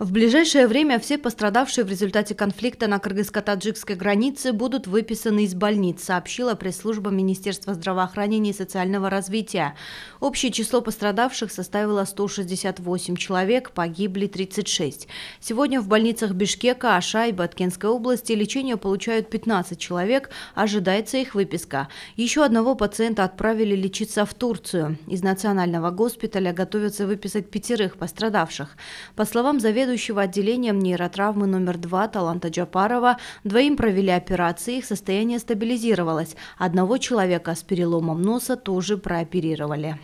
В ближайшее время все пострадавшие в результате конфликта на кыргызско-таджикской границе будут выписаны из больниц, сообщила пресс-служба Министерства здравоохранения и социального развития. Общее число пострадавших составило 168 человек, погибли 36. Сегодня в больницах Бишкека, Аша и Баткенской области лечение получают 15 человек, ожидается их выписка. Еще одного пациента отправили лечиться в Турцию. Из национального госпиталя готовятся выписать пятерых пострадавших. По словам заведующего, заведующего отделением нейротравмы номер 2 Таланта Джапарова. Двоим провели операции, их состояние стабилизировалось. Одного человека с переломом носа тоже прооперировали.